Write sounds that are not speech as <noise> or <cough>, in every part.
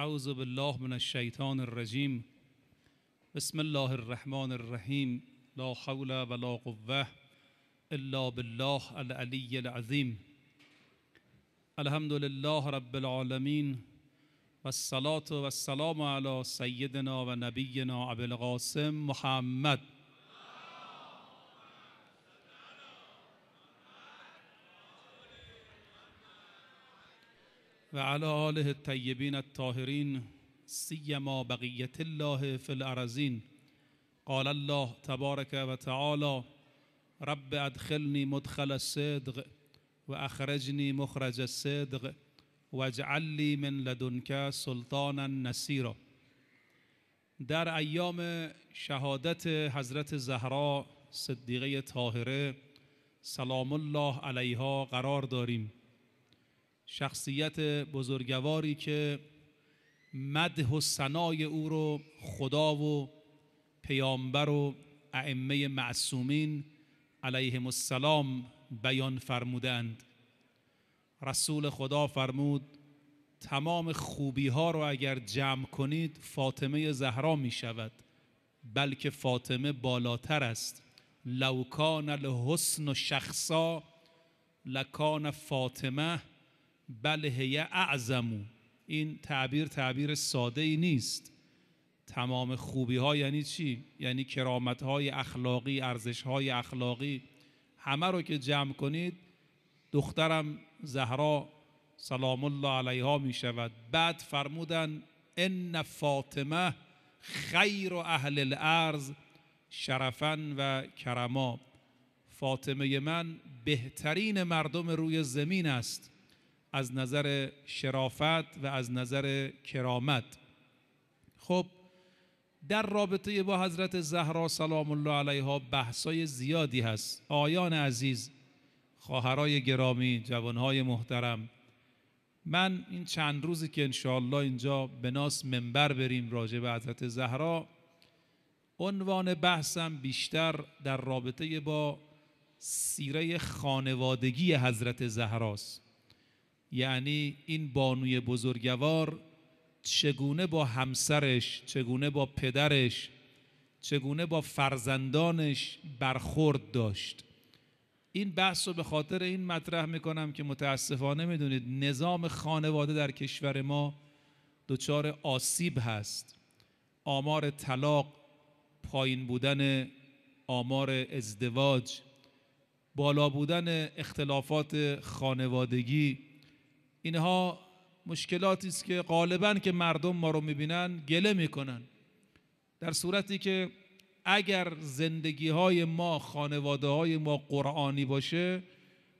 اعوذ بالله من الشیطان الرجیم بسم الله الرحمن الرحیم لا حول ولا قوه الا بالله العلي العظیم الحمد لله رب العالمين والصلاة والسلام على سيدنا و نبینا القاسم محمد و علی آله الطیبین الطاهرین سیما بقیت الله فی الارزین قال الله تبارک و تعالی رب ادخلنی مدخل صدق و اخرجنی مخرج صدق و اجعلی من لدنک سلطانا نصیرا در ایام شهادت حضرت زهرا صدیقه طاهره سلام الله علیها قرار داریم شخصیت بزرگواری که مده و ثنای او رو خدا و پیامبر و ائمه معصومین علیهم السلام بیان فرمودند رسول خدا فرمود تمام خوبی ها رو اگر جمع کنید فاطمه زهرا می شود بلکه فاطمه بالاتر است لوکان کان و شخصا لکان فاطمه بله هی اعظمو این تعبیر تعبیر ساده ای نیست تمام خوبی ها یعنی چی؟ یعنی کرامت های اخلاقی، ارزش های اخلاقی همه رو که جمع کنید دخترم زهرا سلام الله علیها می شود بعد فرمودن ان فاطمه خیر و اهل الارض شرفن و کرما فاطمه من بهترین مردم روی زمین است از نظر شرافت و از نظر کرامت خب در رابطه با حضرت زهرا سلام الله علیها بحثای زیادی هست آیان عزیز خواهرای گرامی جوانهای محترم من این چند روزی که انشاءالله اینجا به ناس منبر بریم راجع به حضرت زهرا عنوان بحثم بیشتر در رابطه با سیره خانوادگی حضرت زهراست یعنی این بانوی بزرگوار چگونه با همسرش چگونه با پدرش چگونه با فرزندانش برخورد داشت این بحث رو به خاطر این مطرح میکنم که متاسفانه میدونید نظام خانواده در کشور ما دچار آسیب هست آمار طلاق پایین بودن آمار ازدواج بالا بودن اختلافات خانوادگی اینها مشکلاتی است که غالبا که مردم ما رو میبینن گله میکنن در صورتی که اگر زندگی های ما خانواده های ما قرآنی باشه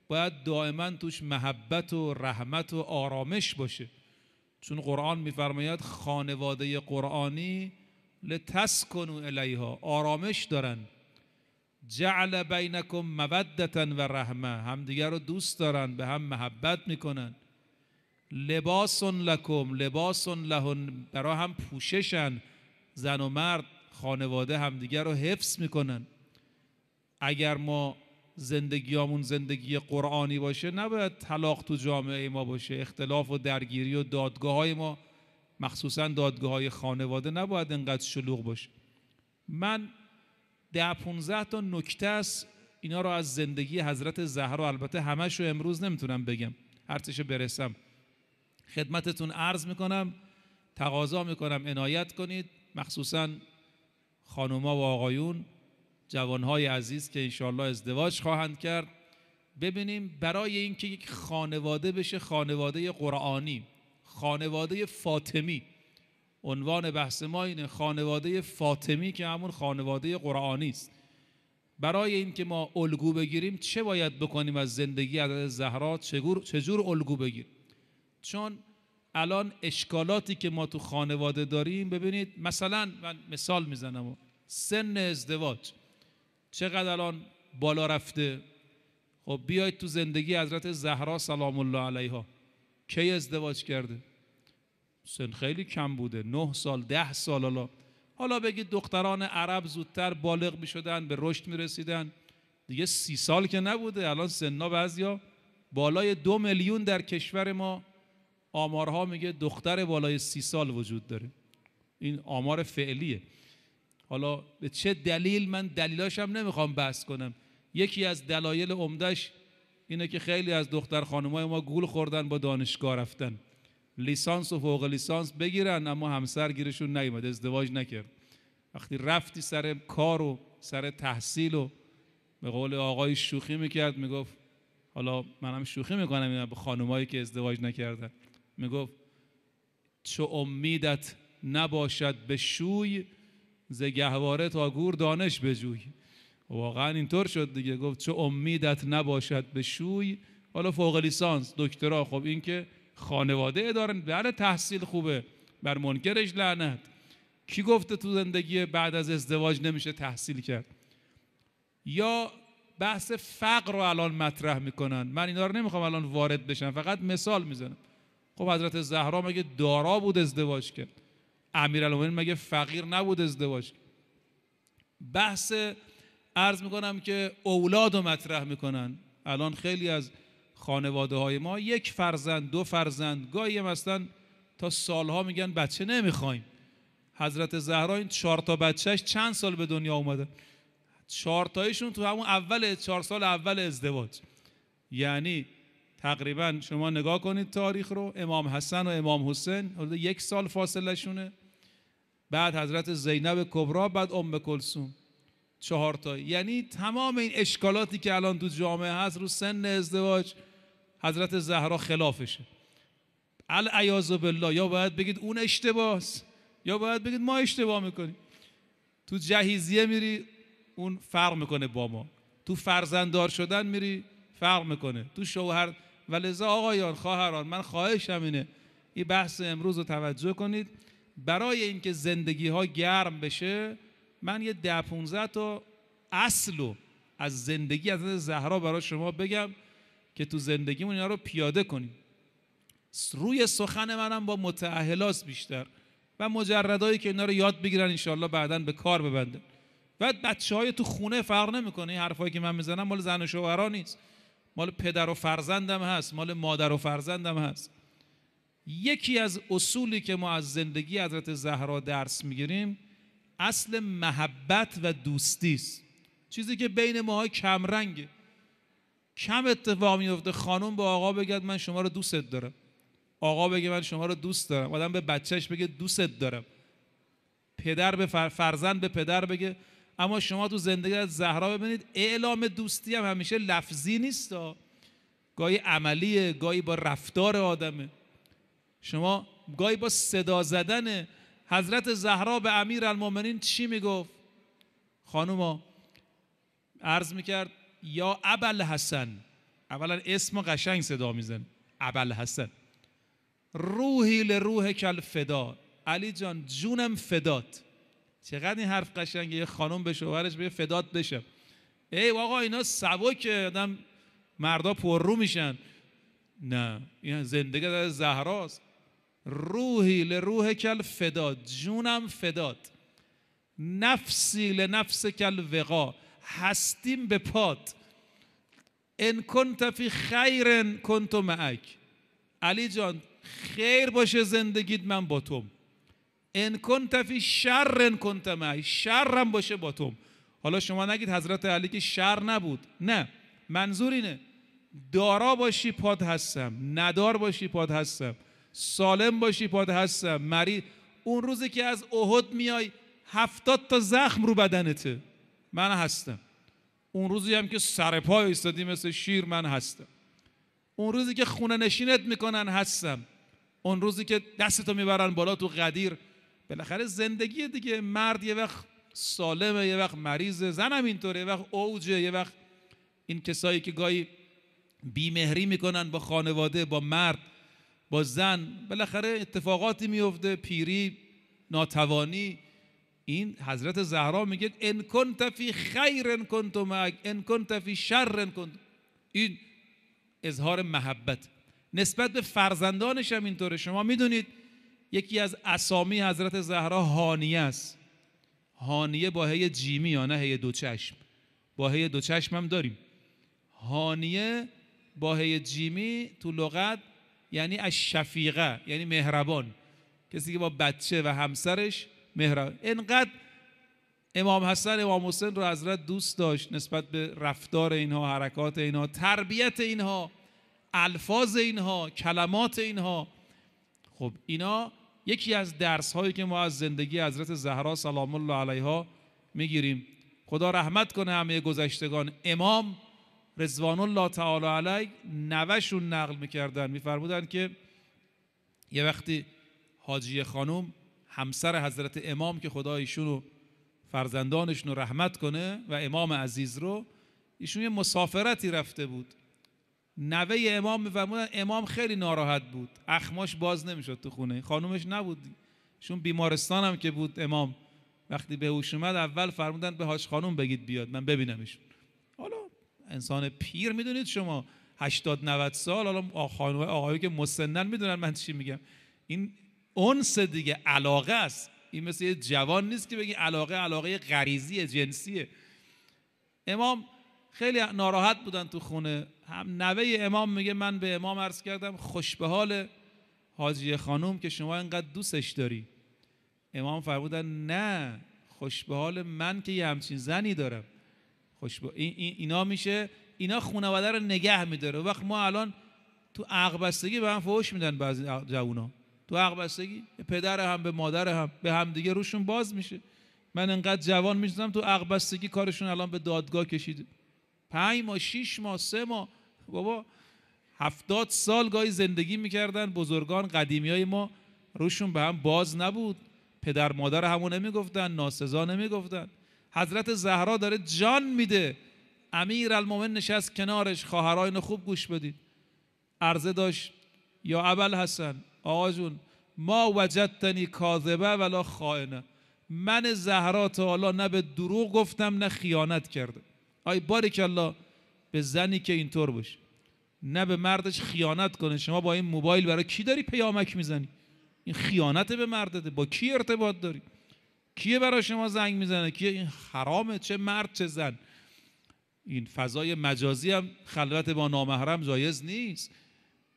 باید دائما توش محبت و رحمت و آرامش باشه چون قرآن میفرماید خانواده قرآنی لتسکنو الیها آرامش دارن جعل بینکم مودتا و رحمه همدیگر رو دوست دارن به هم محبت میکنن لباس لکم لباس لهن برا هم پوششن زن و مرد خانواده همدیگر رو حفظ میکنن اگر ما زندگیامون زندگی قرآنی باشه نباید طلاق تو جامعه ما باشه اختلاف و درگیری و دادگاه های ما مخصوصا دادگاه های خانواده نباید انقدر شلوغ باشه من ده 15 تا نکته است اینا رو از زندگی حضرت زهرا البته همش رو امروز نمیتونم بگم هرچش برسم خدمتتون عرض میکنم تقاضا میکنم عنایت کنید مخصوصا خانوما و آقایون جوانهای عزیز که انشالله ازدواج خواهند کرد ببینیم برای اینکه یک خانواده بشه خانواده قرآنی خانواده فاطمی عنوان بحث ما اینه خانواده فاطمی که همون خانواده قرآنی است برای اینکه ما الگو بگیریم چه باید بکنیم از زندگی عدد زهرا چجور, چجور الگو بگیریم چون الان اشکالاتی که ما تو خانواده داریم ببینید مثلا من مثال میزنم سن ازدواج چقدر الان بالا رفته خب بیاید تو زندگی حضرت زهرا سلام الله علیها کی ازدواج کرده سن خیلی کم بوده نه سال ده سال حالا حالا بگید دختران عرب زودتر بالغ می به رشد میرسیدن دیگه سی سال که نبوده الان سنا بعضیا بالای دو میلیون در کشور ما آمارها میگه دختر بالای سی سال وجود داره این آمار فعلیه حالا به چه دلیل من دلیلاش هم نمیخوام بحث کنم یکی از دلایل عمدهش اینه که خیلی از دختر خانمای ما گول خوردن با دانشگاه رفتن لیسانس و فوق لیسانس بگیرن اما همسر گیرشون نیومد ازدواج نکرد وقتی رفتی سر کار و سر تحصیل و به قول آقای شوخی میکرد میگفت حالا منم شوخی میکنم به خانمایی که ازدواج نکردن گفت چه امیدت نباشد به شوی ز گهواره تا گور دانش بجوی واقعا اینطور شد دیگه گفت چه امیدت نباشد به شوی حالا فوق لیسانس دکترا خب این که خانواده دارن بله تحصیل خوبه بر منکرش لعنت کی گفته تو زندگی بعد از ازدواج نمیشه تحصیل کرد یا بحث فقر رو الان مطرح میکنن من اینا رو نمیخوام الان وارد بشم فقط مثال میزنم خب حضرت زهرا مگه دارا بود ازدواج کرد امیرالمومنین مگه فقیر نبود ازدواج کرد بحث عرض میکنم که اولاد رو مطرح میکنن الان خیلی از خانواده های ما یک فرزند دو فرزند گاهی هم تا سالها میگن بچه نمیخوایم حضرت زهرا این چهار تا بچهش چند سال به دنیا اومده چهار تایشون تو همون اول چهار سال اول ازدواج یعنی تقریبا شما نگاه کنید تاریخ رو امام حسن و امام حسین حدود یک سال فاصله شونه بعد حضرت زینب کبرا بعد ام کلسوم چهار تا یعنی تمام این اشکالاتی که الان تو جامعه هست رو سن ازدواج حضرت زهرا خلافشه العیاذ بالله یا باید بگید اون اشتباس یا باید بگید ما اشتباه میکنیم تو جهیزیه میری اون فرق میکنه با ما تو فرزنددار شدن میری فرق میکنه تو شوهر و لذا آقایان خواهران من خواهشم اینه این بحث امروز رو توجه کنید برای اینکه زندگی ها گرم بشه من یه ده پونزه تا اصل و از زندگی از زهرا برای شما بگم که تو زندگیمون اینا رو پیاده کنیم روی سخن منم با متعهلاس بیشتر و مجردهایی که اینا رو یاد بگیرن انشالله بعدا به کار ببندن و بچه های تو خونه فرق نمیکنه این حرفایی که من میزنم مال زن و شوهرها نیست مال پدر و فرزندم هست مال مادر و فرزندم هست یکی از اصولی که ما از زندگی حضرت زهرا درس میگیریم اصل محبت و دوستی است چیزی که بین ماها کمرنگه کم اتفاق میفته خانم به آقا بگد من شما رو دوستت دارم آقا بگه من شما رو دوست دارم آدم به بچهش بگه دوستت دارم پدر به فرزند به پدر بگه اما شما تو زندگی از زهرا ببینید اعلام دوستی هم همیشه لفظی نیست گاهی عملیه گاهی با رفتار آدمه شما گاهی با صدا زدن حضرت زهرا به امیر المومنین چی میگفت خانوما عرض میکرد یا ابل حسن اولا اسم قشنگ صدا میزن ابل حسن روحی لروح کل فدا علی جان جونم فدات چقدر این حرف قشنگه یه خانم به شوهرش به فدات بشه ای آقا اینا سبکه آدم مردا پررو رو میشن نه این زندگی در زهراست روحی لروح کل فداد جونم فداد نفسی لنفس کل وقا هستیم به پاد ان کنت فی خیرن کنتم معک علی جان خیر باشه زندگیت من با توم ان کنت فی شر ان کنت معی شرم باشه با تو حالا شما نگید حضرت علی که شر نبود نه منظور اینه دارا باشی پاد هستم ندار باشی پاد هستم سالم باشی پاد هستم مریض اون روزی که از احد میای هفتاد تا زخم رو بدنته من هستم اون روزی هم که سر پای ایستادی مثل شیر من هستم اون روزی که خونه نشینت میکنن هستم اون روزی که دستتو میبرن بالا تو قدیر بالاخره زندگی دیگه مرد یه وقت سالمه یه وقت مریضه هم اینطوره یه وقت اوجه یه وقت این کسایی که گاهی بیمهری میکنن با خانواده با مرد با زن بالاخره اتفاقاتی میفته پیری ناتوانی این حضرت زهرا میگه ان کنت فی خیر کنت معک ان کنت فی شر کنت این اظهار محبت نسبت به فرزندانش هم اینطوره شما میدونید یکی از اسامی حضرت زهرا هانیه است هانیه با هی جیمی یا نه هی دو چشم با هی دو چشم هم داریم هانیه با هی جیمی تو لغت یعنی از شفیقه یعنی مهربان کسی که با بچه و همسرش مهربان انقدر امام حسن امام حسین رو حضرت دوست داشت نسبت به رفتار اینها حرکات اینها تربیت اینها الفاظ اینها کلمات اینها خب اینا یکی از درس هایی که ما از زندگی حضرت زهرا سلام الله علیها میگیریم خدا رحمت کنه همه گذشتگان امام رضوان الله تعالی علیه نوشون نقل میکردن میفرمودن که یه وقتی حاجی خانم همسر حضرت امام که خدا ایشون و فرزندانشون رو رحمت کنه و امام عزیز رو ایشون یه مسافرتی رفته بود نوه امام میفرمودن امام خیلی ناراحت بود اخماش باز نمیشد تو خونه خانومش نبود چون بیمارستان هم که بود امام وقتی به هوش اومد اول فرمودن به هاش خانوم بگید بیاد من ببینمش حالا انسان پیر میدونید شما هشتاد 90 سال حالا خانوه آقایی که مسنن میدونن من چی میگم این اونس دیگه علاقه است این مثل یه جوان نیست که بگی علاقه علاقه غریزی جنسیه امام خیلی ناراحت بودن تو خونه هم نوه امام میگه من به امام عرض کردم خوش به حال حاجی خانوم که شما اینقدر دوستش داری امام فرمودن نه خوش به حال من که یه همچین زنی دارم خوش به... اینا میشه اینا خانواده رو نگه میداره وقت ما الان تو عقبستگی به هم فوش میدن بعضی جوونا تو عقبستگی پدر هم به مادر هم به هم دیگه روشون باز میشه من انقدر جوان میشدم تو عقبستگی کارشون الان به دادگاه کشید پنج ماه شیش ماه سه ماه بابا هفتاد سال گاهی زندگی میکردن بزرگان قدیمی های ما روشون به هم باز نبود پدر مادر همو نمیگفتن ناسزا نمیگفتن حضرت زهرا داره جان میده امیر المومن نشست کنارش اینو خوب گوش بدید عرضه داشت یا ابل حسن آقا ما وجدتنی کاذبه ولا خائنه من زهرا تا حالا نه به دروغ گفتم نه خیانت کرده آی الله به زنی که اینطور باشه نه به مردش خیانت کنه شما با این موبایل برای کی داری پیامک میزنی این خیانت به مردته با کی ارتباط داری کیه برای شما زنگ میزنه کیه این حرامه چه مرد چه زن این فضای مجازی هم خلوت با نامحرم جایز نیست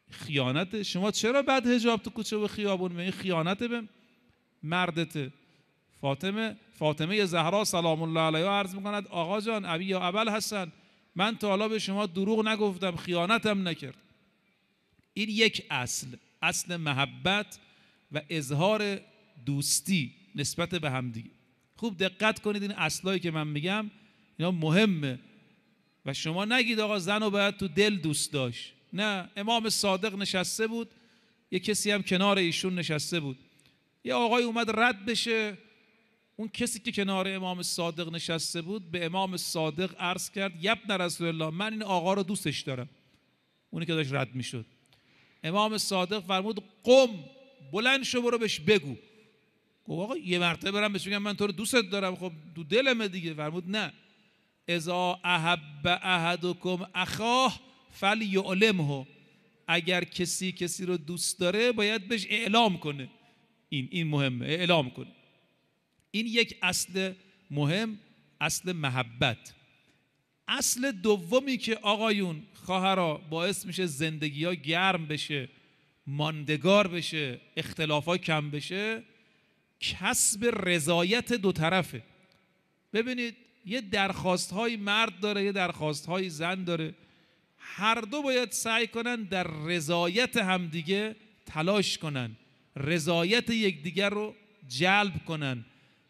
خیانت شما چرا بعد حجاب تو کوچه و خیابون این خیانت به مردته فاطمه فاطمه زهرا سلام الله علیها عرض میکند آقا جان ابی یا ابل حسن من تا حالا به شما دروغ نگفتم خیانتم نکرد این یک اصل اصل محبت و اظهار دوستی نسبت به همدیگه خوب دقت کنید این اصلایی که من میگم اینا مهمه و شما نگید آقا زن رو باید تو دل دوست داشت نه امام صادق نشسته بود یه کسی هم کنار ایشون نشسته بود یه آقای اومد رد بشه اون کسی که کنار امام صادق نشسته بود به امام صادق عرض کرد یبن رسول الله من این آقا رو دوستش دارم اونی که داشت رد میشد امام صادق فرمود قم بلند شو برو بهش بگو گفت آقا یه مرتبه برم بهش بگم من تو رو دوستت دارم خب دو دلمه دیگه فرمود نه اذا احب احدکم اخاه فلیعلمه اگر کسی کسی رو دوست داره باید بهش اعلام کنه این این مهمه اعلام کنه این یک اصل مهم اصل محبت اصل دومی که آقایون خواهرا باعث میشه زندگی ها گرم بشه ماندگار بشه اختلاف ها کم بشه کسب رضایت دو طرفه ببینید یه درخواست های مرد داره یه درخواست های زن داره هر دو باید سعی کنن در رضایت همدیگه تلاش کنن رضایت یکدیگر رو جلب کنن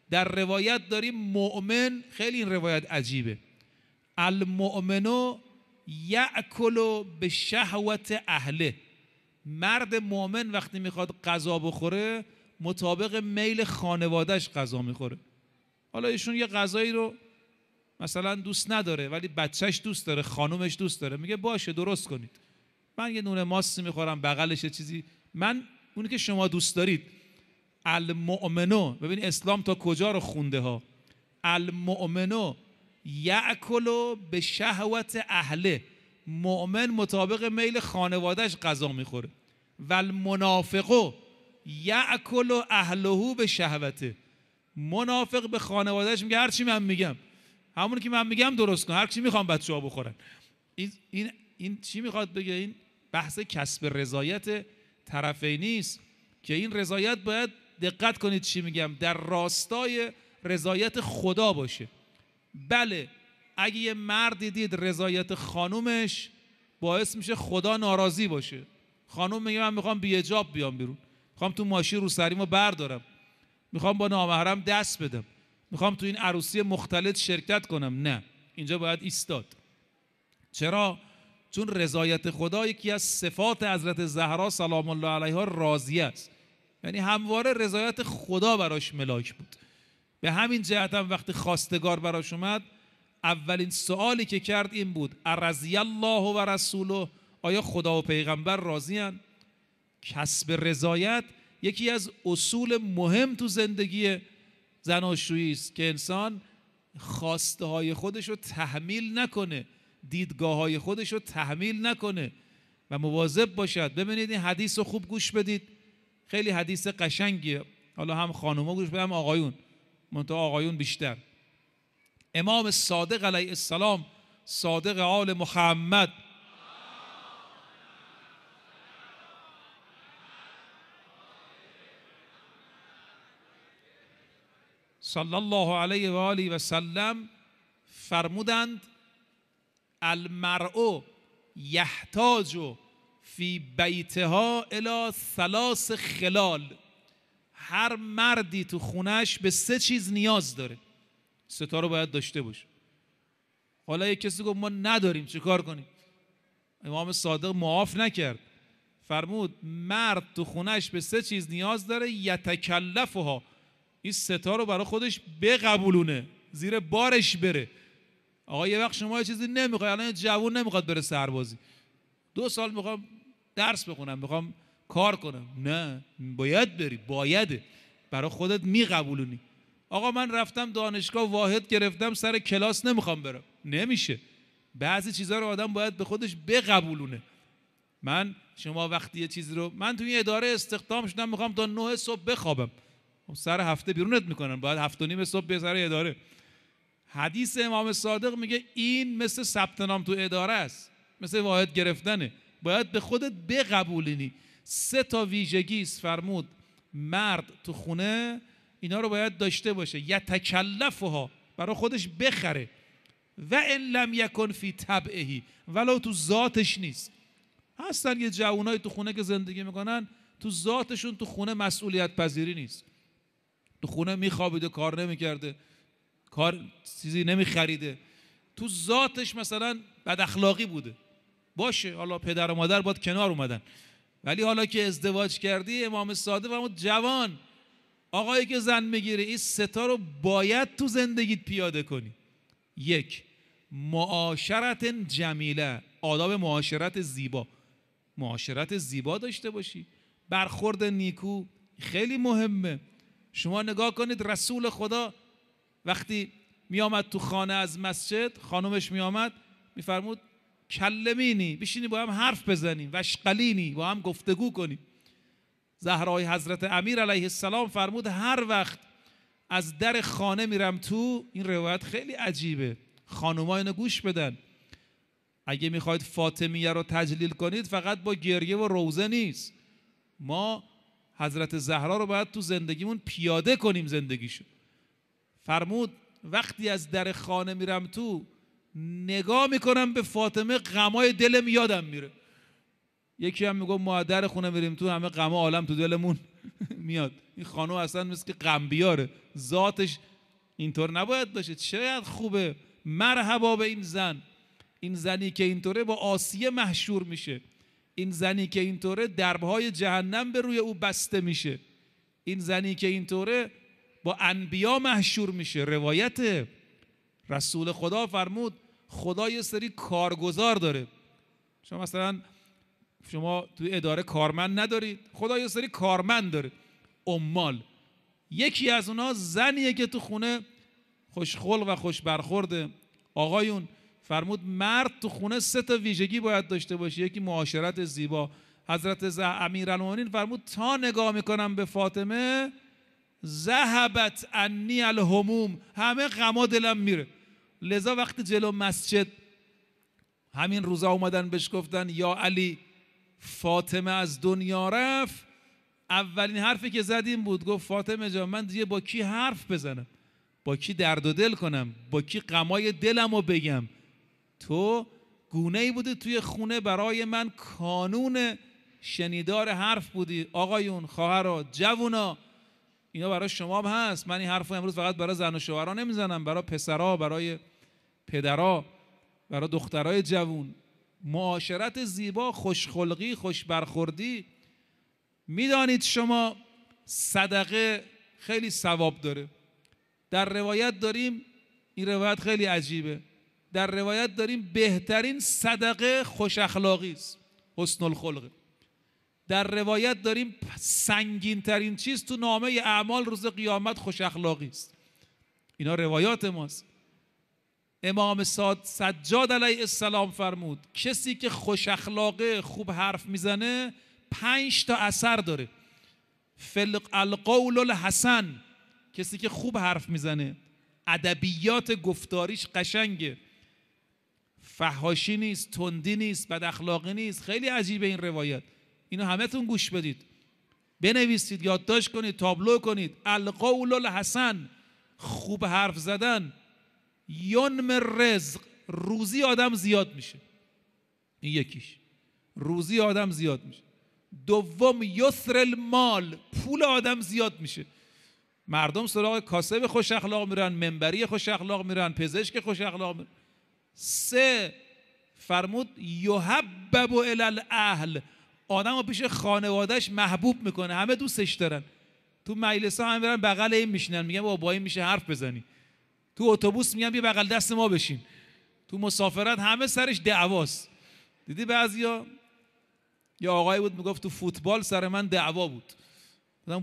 در روایت داریم مؤمن خیلی این روایت عجیبه المؤمنو یعکلو به شهوت اهله مرد مؤمن وقتی میخواد غذا بخوره مطابق میل خانوادهش غذا میخوره حالا ایشون یه غذایی رو مثلا دوست نداره ولی بچهش دوست داره خانومش دوست داره میگه باشه درست کنید من یه نون ماستی میخورم بغلش چیزی من اونی که شما دوست دارید المؤمنو ببین اسلام تا کجا رو خونده ها المؤمنو یعکلو به شهوت اهله مؤمن مطابق میل خانوادهش غذا میخوره و المنافقو یعکلو اهلهو به شهوته منافق به خانوادهش میگه هرچی من میگم همون که من میگم درست کن هرچی میخوام بچه ها بخورن این, این, این چی میخواد بگه این بحث کسب رضایت طرفی نیست که این رضایت باید دقت کنید چی میگم در راستای رضایت خدا باشه بله اگه یه مردی دید رضایت خانومش باعث میشه خدا ناراضی باشه خانوم میگه من میخوام بیجاب بیام بیرون میخوام تو ماشین رو و بردارم میخوام با نامحرم دست بدم میخوام تو این عروسی مختلط شرکت کنم نه اینجا باید ایستاد چرا چون رضایت خدا یکی از صفات حضرت زهرا سلام الله علیها راضی است یعنی همواره رضایت خدا براش ملاک بود به همین جهت هم وقتی خواستگار براش اومد اولین سوالی که کرد این بود ارزی الله و رسوله آیا خدا و پیغمبر هن؟ کسب رضایت یکی از اصول مهم تو زندگی زناشویی است که انسان خواسته های خودش رو تحمیل نکنه دیدگاه های خودش رو تحمیل نکنه و مواظب باشد ببینید این حدیث رو خوب گوش بدید خیلی حدیث قشنگیه حالا هم خانوما گوش بدم آقایون منتها آقایون بیشتر امام صادق علیه السلام صادق آل محمد صلی الله علیه و آله و سلم فرمودند المرء یحتاج فی ها الا سلاس خلال هر مردی تو خونش به سه چیز نیاز داره ستا رو باید داشته باشه حالا یه کسی گفت ما نداریم چیکار کنیم امام صادق معاف نکرد فرمود مرد تو خونش به سه چیز نیاز داره یتکلفها این ستا رو برای خودش بقبولونه زیر بارش بره آقا یه وقت شما یه چیزی نمیخوای الان جوون نمیخواد بره سربازی دو سال میخوام درس بخونم میخوام کار کنم نه باید بری باید برای خودت میقبولونی آقا من رفتم دانشگاه واحد گرفتم سر کلاس نمیخوام برم نمیشه بعضی چیزها رو آدم باید به خودش بقبولونه من شما وقتی یه چیزی رو من توی اداره استخدام شدم میخوام تا نه صبح بخوابم خب، سر هفته بیرونت میکنن باید هفت و نیم صبح به سر اداره حدیث امام صادق میگه این مثل ثبت تو اداره است مثل واحد گرفتنه باید به خودت بقبولینی سه تا ویژگی فرمود مرد تو خونه اینا رو باید داشته باشه تکلفها برای خودش بخره و ان لم یکن فی طبعهی ولو تو ذاتش نیست هستن یه جوانای تو خونه که زندگی میکنن تو ذاتشون تو خونه مسئولیت پذیری نیست تو خونه میخوابیده کار نمیکرده کار چیزی نمیخریده تو ذاتش مثلا بد اخلاقی بوده باشه حالا پدر و مادر باید کنار اومدن ولی حالا که ازدواج کردی امام صادق و جوان آقایی که زن میگیره این ستا رو باید تو زندگیت پیاده کنی یک معاشرت جمیله آداب معاشرت زیبا معاشرت زیبا داشته باشی برخورد نیکو خیلی مهمه شما نگاه کنید رسول خدا وقتی میامد تو خانه از مسجد خانمش میامد میفرمود کلمینی بشینی با هم حرف بزنیم وشقلینی با هم گفتگو کنیم زهرای حضرت امیر علیه السلام فرمود هر وقت از در خانه میرم تو این روایت خیلی عجیبه خانوما اینو گوش بدن اگه میخواید فاطمیه رو تجلیل کنید فقط با گریه و روزه نیست ما حضرت زهرا رو باید تو زندگیمون پیاده کنیم زندگیشو فرمود وقتی از در خانه میرم تو نگاه میکنم به فاطمه غمای دلم یادم میره یکی هم میگه ما در خونه بریم تو همه غم عالم تو دلمون <laughs> میاد این خانو اصلا مثل که غم بیاره ذاتش اینطور نباید باشه شاید خوبه مرحبا به این زن این زنی که اینطوره با آسیه محشور میشه این زنی که اینطوره دربهای جهنم به روی او بسته میشه این زنی که اینطوره با انبیا محشور میشه روایت رسول خدا فرمود خدا یه سری کارگزار داره شما مثلا شما تو اداره کارمند ندارید خدا یه سری کارمند داره عمال یکی از اونها زنیه که تو خونه خوشخل و خوش برخورده آقایون فرمود مرد تو خونه سه تا ویژگی باید داشته باشه یکی معاشرت زیبا حضرت زه امیرالمومنین فرمود تا نگاه میکنم به فاطمه ذهبت انی الهموم همه غما دلم میره لذا وقتی جلو مسجد همین روزا اومدن بهش گفتن یا علی فاطمه از دنیا رفت اولین حرفی که زدیم بود گفت فاطمه جان من دیگه با کی حرف بزنم با کی درد و دل کنم با کی غمای دلم رو بگم تو گونه ای بوده توی خونه برای من کانون شنیدار حرف بودی آقایون خواهرا جوونا اینا برای شما هم هست من این حرف امروز فقط برای زن و شوهرها نمیزنم برای پسرها برای پدرها برای دخترای جوون معاشرت زیبا خوشخلقی خوشبرخوردی میدانید شما صدقه خیلی ثواب داره در روایت داریم این روایت خیلی عجیبه در روایت داریم بهترین صدقه خوش اخلاقی است حسن الخلقه در روایت داریم سنگین ترین چیز تو نامه اعمال روز قیامت خوش اخلاقی است اینا روایات ماست امام ساد سجاد علیه السلام فرمود کسی که خوش اخلاقه خوب حرف میزنه پنج تا اثر داره فلق القول الحسن کسی که خوب حرف میزنه ادبیات گفتاریش قشنگه فهاشی نیست تندی نیست بد اخلاقی نیست خیلی عجیبه این روایت اینو همتون گوش بدید بنویسید یادداشت کنید تابلو کنید القول الحسن خوب حرف زدن یونم رزق روزی آدم زیاد میشه این یکیش روزی آدم زیاد میشه دوم یسر المال پول آدم زیاد میشه مردم سراغ کاسب خوش اخلاق میرن منبری خوش اخلاق میرن پزشک خوش اخلاق میرن سه فرمود یحبب الی الاهل آدم رو پیش خانوادهش محبوب میکنه همه دوستش دارن تو مجلس ها هم برن بغل این میشینن میگن با این میشه حرف بزنی تو اتوبوس میگن بیا بغل دست ما بشین تو مسافرت همه سرش دعواست دیدی بعضیا یا آقایی بود میگفت تو فوتبال سر من دعوا بود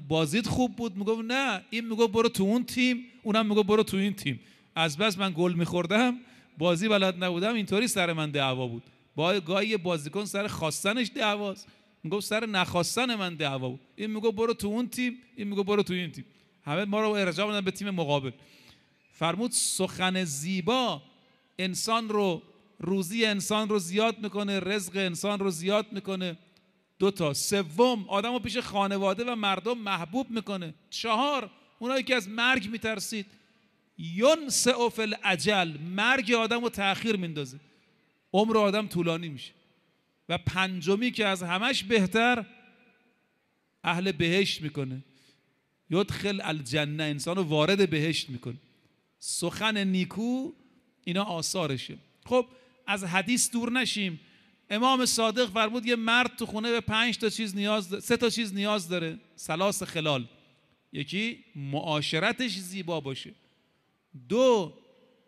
بازیت خوب بود میگفت نه این میگفت برو تو اون تیم اونم میگفت برو تو این تیم از بس من گل میخوردم بازی بلد نبودم اینطوری سر من دعوا بود با گاهی بازیکن سر خواستنش دعواست میگفت سر نخواستن من دعوا بود این میگه برو تو اون تیم این میگه برو تو این تیم همه ما رو ارجاع بدن به تیم مقابل فرمود سخن زیبا انسان رو روزی انسان رو زیاد میکنه رزق انسان رو زیاد میکنه دو تا سوم آدم رو پیش خانواده و مردم محبوب میکنه چهار اونایی که از مرگ میترسید یون سعف العجل مرگ آدم رو تأخیر میندازه عمر آدم طولانی میشه و پنجمی که از همش بهتر اهل بهشت میکنه یدخل الجنه انسان رو وارد بهشت میکنه سخن نیکو اینا آثارشه خب از حدیث دور نشیم امام صادق فرمود یه مرد تو خونه به پنج تا چیز نیاز داره. سه تا چیز نیاز داره سلاس خلال یکی معاشرتش زیبا باشه دو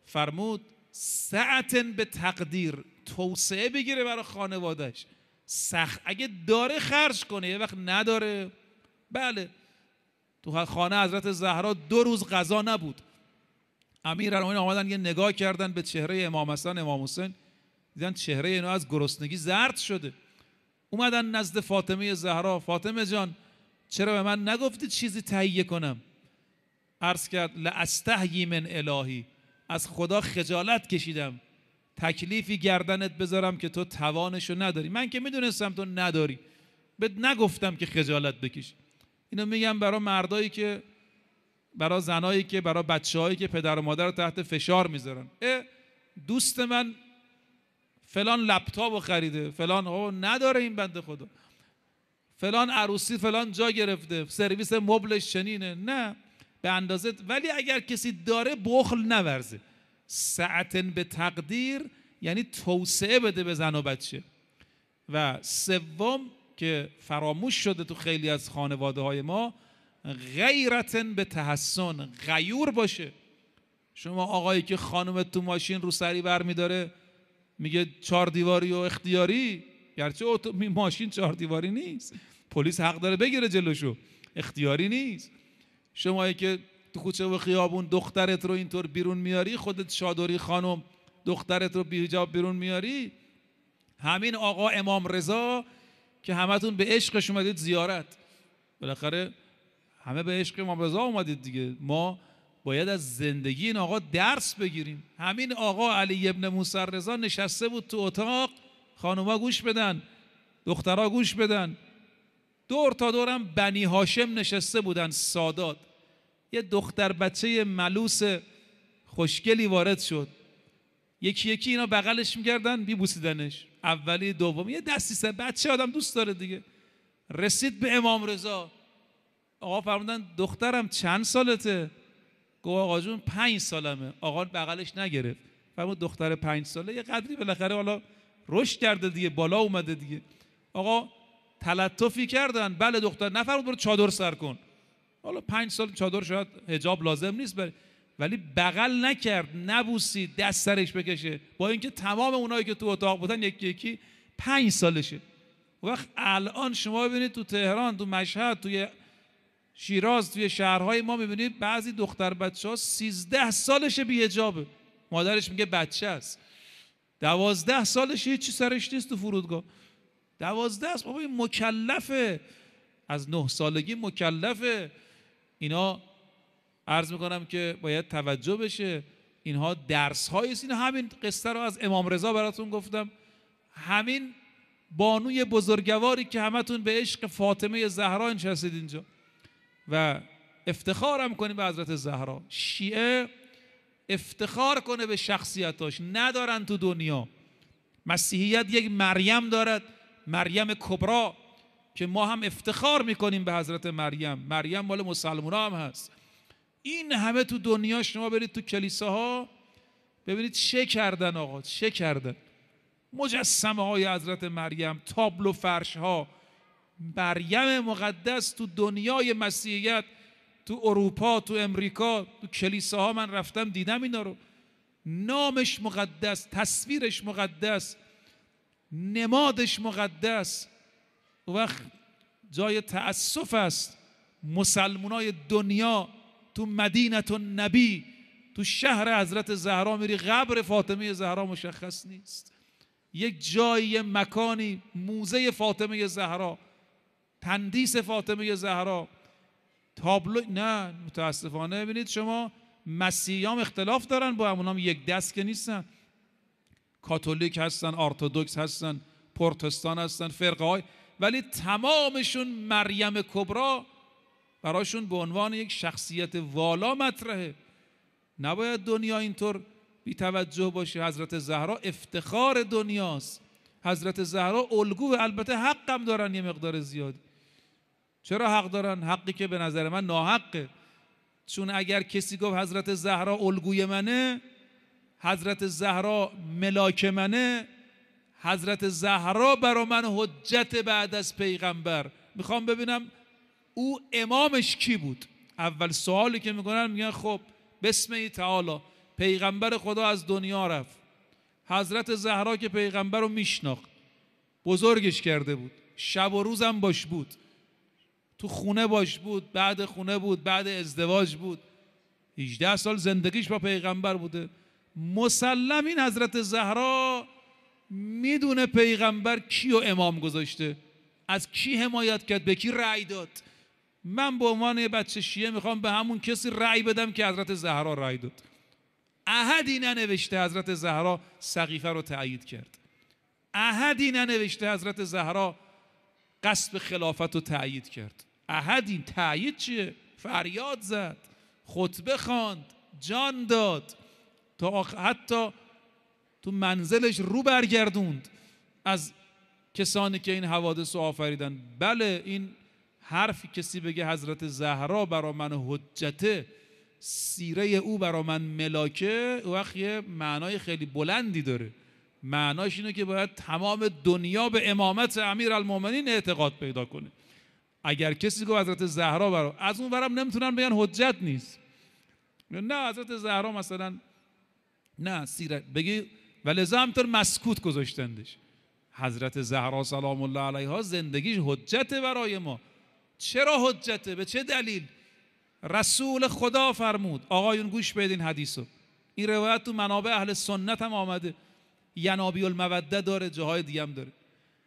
فرمود سعتن به تقدیر توسعه بگیره برای خانوادهش سخت اگه داره خرج کنه یه وقت نداره بله تو خانه حضرت زهرا دو روز غذا نبود امیر امیرالمومنین آمدن یه نگاه کردن به چهره امام حسن امام حسین دیدن چهره اینا از گرسنگی زرد شده اومدن نزد فاطمه زهرا فاطمه جان چرا به من نگفتی چیزی تهیه کنم عرض کرد لاستحیی من الهی از خدا خجالت کشیدم تکلیفی گردنت بذارم که تو توانشو نداری من که میدونستم تو نداری به نگفتم که خجالت بکش اینو میگم برای مردایی که برای زنایی که برای بچههایی که پدر و مادر رو تحت فشار میذارن دوست من فلان لپتاپ خریده فلان او نداره این بنده خدا فلان عروسی فلان جا گرفته سرویس مبلش چنینه نه به اندازه ولی اگر کسی داره بخل نورزه سعتن به تقدیر یعنی توسعه بده به زن و بچه و سوم که فراموش شده تو خیلی از خانواده های ما غیرتن به تحسن غیور باشه شما آقایی که خانم تو ماشین رو سری میداره میگه چهار دیواری و اختیاری گرچه اوتو... ماشین چهار دیواری نیست پلیس حق داره بگیره جلوشو اختیاری نیست شمایی که تو کوچه و خیابون دخترت رو اینطور بیرون میاری خودت شادوری خانم دخترت رو بیهجاب بیرون میاری همین آقا امام رضا که همتون به عشقش اومدید زیارت بالاخره همه به عشق امام رضا اومدید دیگه ما باید از زندگی این آقا درس بگیریم همین آقا علی ابن موسر رضا نشسته بود تو اتاق خانوما گوش بدن دخترها گوش بدن دور تا دورم بنی هاشم نشسته بودن سادات یه دختر بچه ملوس خوشگلی وارد شد یکی یکی اینا بغلش میکردن بیبوسیدنش اولی دومی یه دستی سه بچه آدم دوست داره دیگه رسید به امام رضا آقا فرمودن دخترم چند سالته گفت آقا جون پنج سالمه آقا بغلش نگرفت فرمود دختر پنج ساله یه قدری بالاخره حالا رشد کرده دیگه بالا اومده دیگه آقا تلطفی کردن بله دختر نفرمود برو چادر سر کن حالا پنج سال چادر شاید هجاب لازم نیست ولی بغل نکرد نبوسید دست سرش بکشه با اینکه تمام اونایی که تو اتاق بودن یکی یکی پنج سالشه وقت الان شما ببینید تو تهران تو مشهد توی شیراز توی شهرهای ما میبینید بعضی دختر بچه ها سیزده سالشه بیهجابه مادرش میگه بچه است دوازده سالش هیچی سرش نیست تو فرودگاه دوازده است بابا مکلفه از نه سالگی مکلفه اینا عرض میکنم که باید توجه بشه اینها درس هایی این همین قصه رو از امام رضا براتون گفتم همین بانوی بزرگواری که همتون به عشق فاطمه زهرا نشستید اینجا و افتخارم کنیم به حضرت زهرا شیعه افتخار کنه به شخصیتاش ندارن تو دنیا مسیحیت یک مریم دارد مریم کبرا که ما هم افتخار میکنیم به حضرت مریم مریم مال مسلمان هم هست این همه تو دنیا شما برید تو کلیساها ببینید چه کردن آقا چه کردن مجسمه های حضرت مریم تابلو فرش ها مریم مقدس تو دنیای مسیحیت تو اروپا تو امریکا تو ها من رفتم دیدم اینا رو نامش مقدس تصویرش مقدس نمادش مقدس وقت جای تأسف است مسلمانای دنیا تو مدینه نبی تو شهر حضرت زهرا میری قبر فاطمه زهرا مشخص نیست یک جایی مکانی موزه فاطمه زهرا تندیس فاطمه زهرا تابلو نه متاسفانه ببینید شما مسیحیان اختلاف دارن با همون هم یک دست که نیستن کاتولیک هستن ارتدوکس هستن پروتستان هستن فرقه های ولی تمامشون مریم کبرا براشون به عنوان یک شخصیت والا مطرحه نباید دنیا اینطور بی توجه باشه حضرت زهرا افتخار دنیاست حضرت زهرا الگو البته حقم دارن یه مقدار زیادی چرا حق دارن حقی که به نظر من ناحقه چون اگر کسی گفت حضرت زهرا الگوی منه حضرت زهرا ملاک منه حضرت زهرا برا من حجت بعد از پیغمبر میخوام ببینم او امامش کی بود اول سوالی که میکنن میگن خب بسم تعالی پیغمبر خدا از دنیا رفت حضرت زهرا که پیغمبر رو میشناخت بزرگش کرده بود شب و روزم باش بود تو خونه باش بود بعد خونه بود بعد ازدواج بود 18 سال زندگیش با پیغمبر بوده مسلم این حضرت زهرا میدونه پیغمبر کیو امام گذاشته از کی حمایت کرد به کی رأی داد من به عنوان یه بچه شیعه میخوام به همون کسی رأی بدم که حضرت زهرا رأی داد احدی ننوشته حضرت زهرا سقیفه رو تایید کرد احدی ننوشته حضرت زهرا قصد خلافت رو تایید کرد احدی تأیید چیه فریاد زد خطبه خواند جان داد تا حتی تو منزلش رو برگردوند از کسانی که این حوادث رو آفریدن بله این حرفی کسی بگه حضرت زهرا برا من حجته سیره او برا من ملاکه وقت یه معنای خیلی بلندی داره معناش اینه که باید تمام دنیا به امامت امیر المومنین اعتقاد پیدا کنه اگر کسی گفت حضرت زهرا برا از اون برم نمیتونن بگن حجت نیست نه حضرت زهرا مثلا نه سیره بگی و لذا همطور مسکوت گذاشتندش حضرت زهرا سلام الله علیها زندگیش حجت برای ما چرا حجته به چه دلیل رسول خدا فرمود آقایون گوش بدین حدیثو این روایت تو منابع اهل سنت هم آمده ینابی الموده داره جاهای دیگه هم داره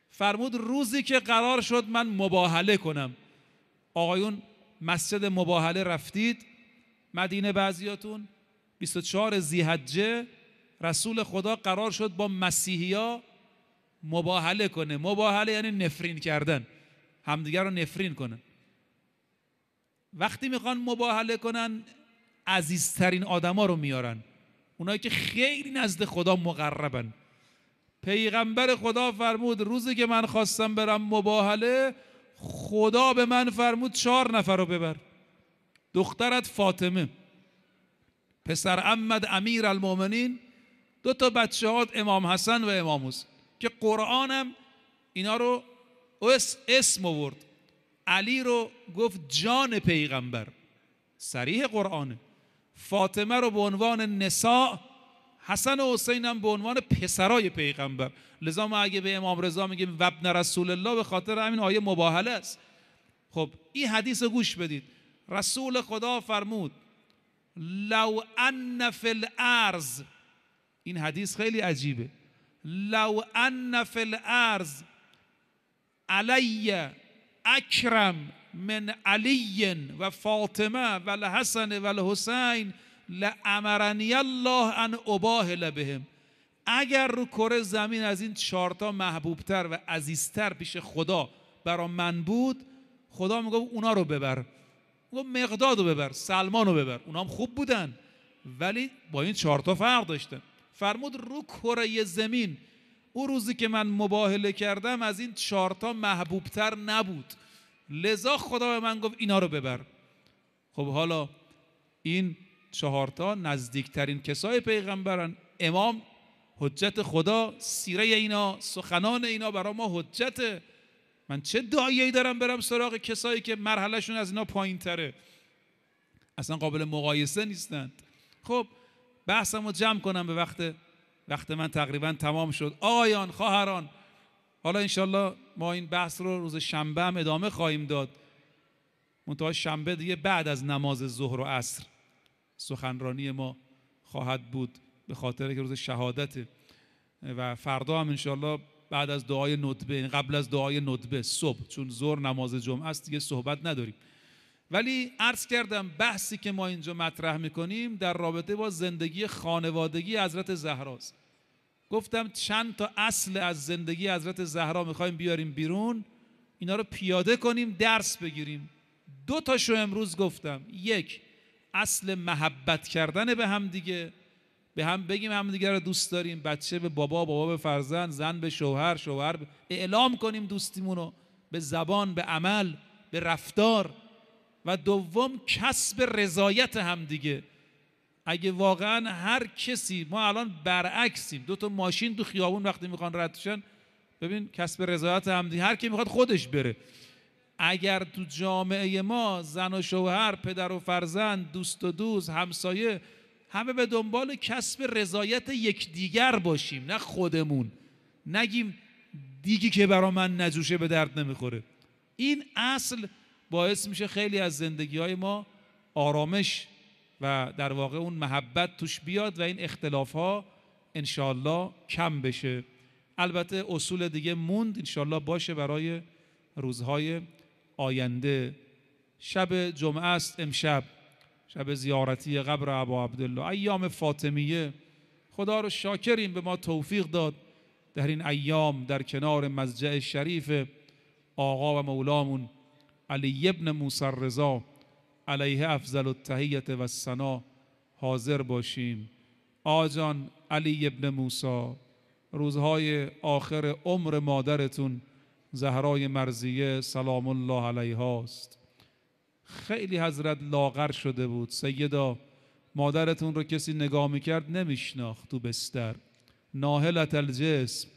فرمود روزی که قرار شد من مباهله کنم آقایون مسجد مباهله رفتید مدینه بعضیاتون 24 زیحجه رسول خدا قرار شد با مسیحیا مباهله کنه مباهله یعنی نفرین کردن همدیگر رو نفرین کنن وقتی میخوان مباهله کنن عزیزترین آدما رو میارن اونایی که خیلی نزد خدا مقربن پیغمبر خدا فرمود روزی که من خواستم برم مباهله خدا به من فرمود چهار نفر رو ببر دخترت فاطمه پسر امد امیر المومنین دو تا بچه ها امام حسن و امام حسین که قرآن هم اینا رو اسم آورد علی رو گفت جان پیغمبر سریح قرآنه فاطمه رو به عنوان نساء حسن و حسین هم به عنوان پسرای پیغمبر لذا ما اگه به امام رضا میگیم وابن رسول الله به خاطر همین آیه مباهله است خب این حدیث رو گوش بدید رسول خدا فرمود لو ان فی الارض این حدیث خیلی عجیبه لو ان فی الارض علی اکرم من علی و فاطمه و الحسن و الحسین لامرنی الله ان اباهل بهم اگر رو کره زمین از این چارتا محبوبتر و عزیزتر پیش خدا برا من بود خدا میگه اونا رو ببر میگه مقداد رو ببر سلمان رو ببر اونا هم خوب بودن ولی با این چارتا فرق داشتن فرمود رو کره زمین او روزی که من مباهله کردم از این چهارتا محبوبتر نبود لذا خدا به من گفت اینا رو ببر خب حالا این چهارتا نزدیکترین کسای پیغمبرن امام حجت خدا سیره اینا سخنان اینا برای ما حجته من چه دایی دارم برم سراغ کسایی که مرحلهشون از اینا پایین تره اصلا قابل مقایسه نیستند خب بحثم رو جمع کنم به وقت وقت من تقریبا تمام شد آقایان خواهران حالا انشالله ما این بحث رو روز شنبه هم ادامه خواهیم داد منتها شنبه دیگه بعد از نماز ظهر و عصر سخنرانی ما خواهد بود به خاطر که روز شهادت و فردا هم انشالله بعد از دعای ندبه یعنی قبل از دعای ندبه صبح چون ظهر نماز جمعه است دیگه صحبت نداریم ولی عرض کردم بحثی که ما اینجا مطرح میکنیم در رابطه با زندگی خانوادگی حضرت زهراست گفتم چند تا اصل از زندگی حضرت زهرا میخوایم بیاریم بیرون اینا رو پیاده کنیم درس بگیریم دو تاشو امروز گفتم یک اصل محبت کردن به هم دیگه به هم بگیم همدیگه رو دوست داریم بچه به بابا بابا به فرزند زن به شوهر شوهر اعلام کنیم دوستیمون رو به زبان به عمل به رفتار و دوم کسب رضایت همدیگه اگه واقعا هر کسی ما الان برعکسیم دو تا ماشین تو خیابون وقتی میخوان ردشن ببین کسب رضایت همدیگه هر کی میخواد خودش بره اگر تو جامعه ما زن و شوهر پدر و فرزند دوست و دوز همسایه همه به دنبال کسب رضایت یکدیگر باشیم نه خودمون نگیم دیگی که برا من نجوشه به درد نمیخوره این اصل باعث میشه خیلی از زندگی های ما آرامش و در واقع اون محبت توش بیاد و این اختلاف ها انشالله کم بشه البته اصول دیگه موند انشالله باشه برای روزهای آینده شب جمعه است امشب شب زیارتی قبر ابا عبدالله ایام فاطمیه خدا رو شاکریم به ما توفیق داد در این ایام در کنار مزجع شریف آقا و مولامون علی ابن موسی رضا علیه افضل التحیت و سنا حاضر باشیم آجان علی ابن موسی روزهای آخر عمر مادرتون زهرای مرزیه سلام الله علیه است خیلی حضرت لاغر شده بود سیدا مادرتون رو کسی نگاه میکرد نمیشناخت تو بستر ناهلت الجسم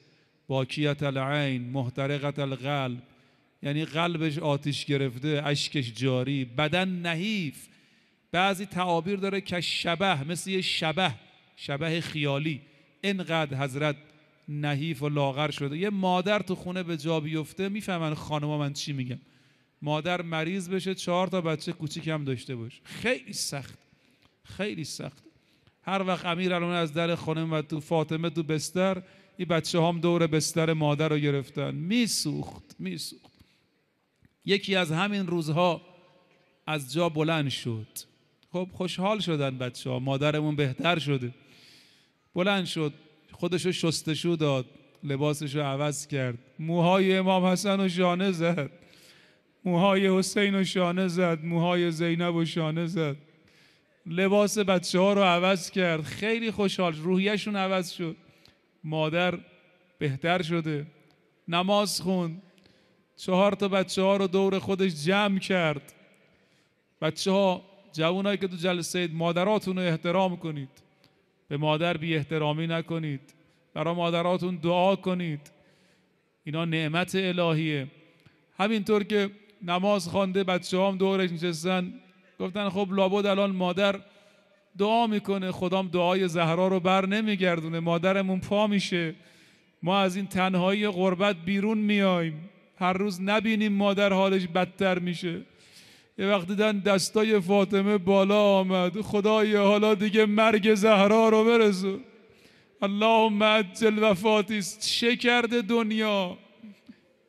باکیت العین محترقت القلب یعنی قلبش آتیش گرفته اشکش جاری بدن نحیف بعضی تعابیر داره که شبه مثل یه شبه شبه خیالی انقدر حضرت نحیف و لاغر شده یه مادر تو خونه به جا بیفته میفهمن خانم من چی میگم مادر مریض بشه چهار تا بچه کوچیک هم داشته باش خیلی سخت خیلی سخت هر وقت امیر از در خانم و تو فاطمه تو بستر این بچه هم دور بستر مادر رو گرفتن میسوخت میسوخت یکی از همین روزها از جا بلند شد خب خوشحال شدن بچه ها مادرمون بهتر شده بلند شد خودشو شستشو داد لباسش رو عوض کرد موهای امام حسن و شانه زد موهای حسین و شانه زد موهای زینب و شانه زد لباس بچه ها رو عوض کرد خیلی خوشحال روحیشون عوض شد مادر بهتر شده نماز خوند چهار تا بچه ها رو دور خودش جمع کرد بچه ها جوانایی که تو جلسه اید مادراتون رو احترام کنید به مادر بی احترامی نکنید برای مادراتون دعا کنید اینا نعمت الهیه همینطور که نماز خوانده بچه هم دورش نشستن گفتن خب لابد الان مادر دعا میکنه خدام دعای زهرا رو بر نمیگردونه مادرمون پا میشه ما از این تنهایی غربت بیرون میاییم هر روز نبینیم مادر حالش بدتر میشه یه وقت دیدن دستای فاطمه بالا آمد خدایا حالا دیگه مرگ زهرا رو برسو اللهم اجل وفاتی چه کرده دنیا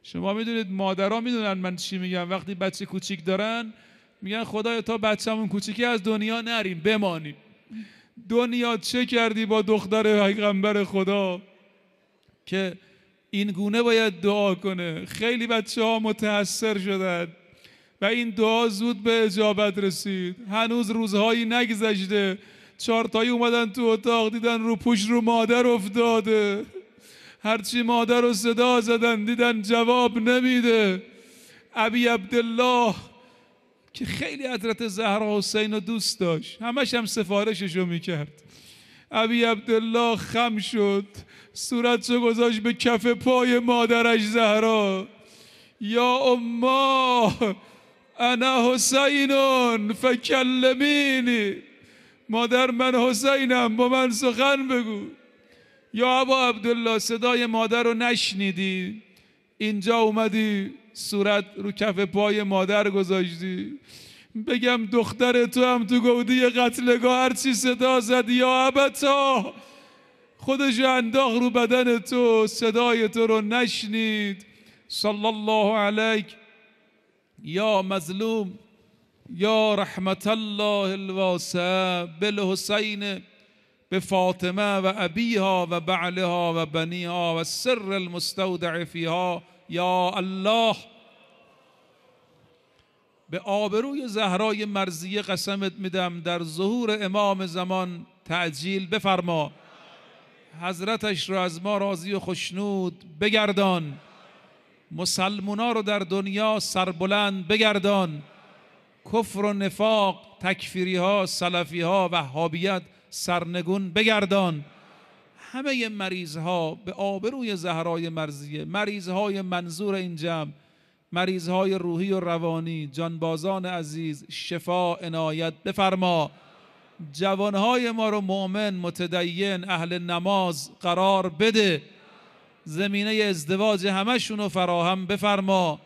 شما میدونید مادرها میدونن من چی میگم وقتی بچه کوچیک دارن میگن خدایا تا بچه‌مون کوچیکی از دنیا نریم بمانیم دنیا چه کردی با دختر پیغمبر خدا که این گونه باید دعا کنه خیلی بچه ها متاثر شدند و این دعا زود به اجابت رسید هنوز روزهایی نگذشته چارتایی اومدن تو اتاق دیدن رو پوش رو مادر افتاده هرچی مادر رو صدا زدن دیدن جواب نمیده ابی عبدالله که خیلی حضرت زهرا حسین رو دوست داشت همش هم سفارشش رو میکرد ابی عبدالله خم شد صورت رو گذاشت به کف پای مادرش زهرا یا اما انا حسینون فکلمینی مادر من حسینم با من سخن بگو یا ابا عبدالله صدای مادر رو نشنیدی اینجا اومدی صورت رو کف پای مادر گذاشتی بگم دختر تو هم تو گودی قتلگاه هرچی صدا زد یا ابتا خودش انداخ رو بدن تو صدای تو رو نشنید صلی الله علیک یا مظلوم یا رحمت الله الواسع حسین به فاطمه و ابیها و بعلها و بنیها و سر المستودع فیها یا الله به آبروی زهرای مرزیه قسمت میدم در ظهور امام زمان تعجیل بفرما حضرتش را از ما راضی و خشنود بگردان مسلمونا رو در دنیا سربلند بگردان کفر و نفاق تکفیری ها سلفی ها وهابیت سرنگون بگردان همه مریض ها به آبروی زهرای مرزیه مریض های منظور این جمع مریض های روحی و روانی جانبازان عزیز شفا عنایت بفرما جوانهای ما رو مؤمن متدین اهل نماز قرار بده زمینه ازدواج همشون رو فراهم بفرما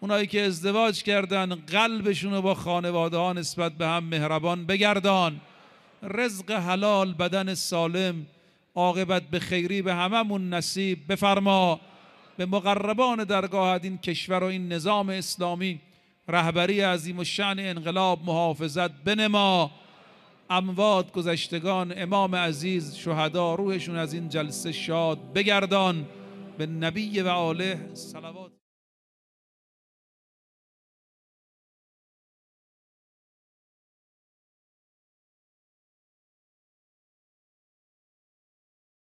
اونایی که ازدواج کردن قلبشون رو با خانواده ها نسبت به هم مهربان بگردان رزق حلال بدن سالم عاقبت به خیری به هممون نصیب بفرما به مقربان درگاهت این کشور و این نظام اسلامی رهبری عظیم و شعن انقلاب محافظت بنما اموات گذشتگان امام عزیز شهدا روحشون از این جلسه شاد بگردان به نبی و آله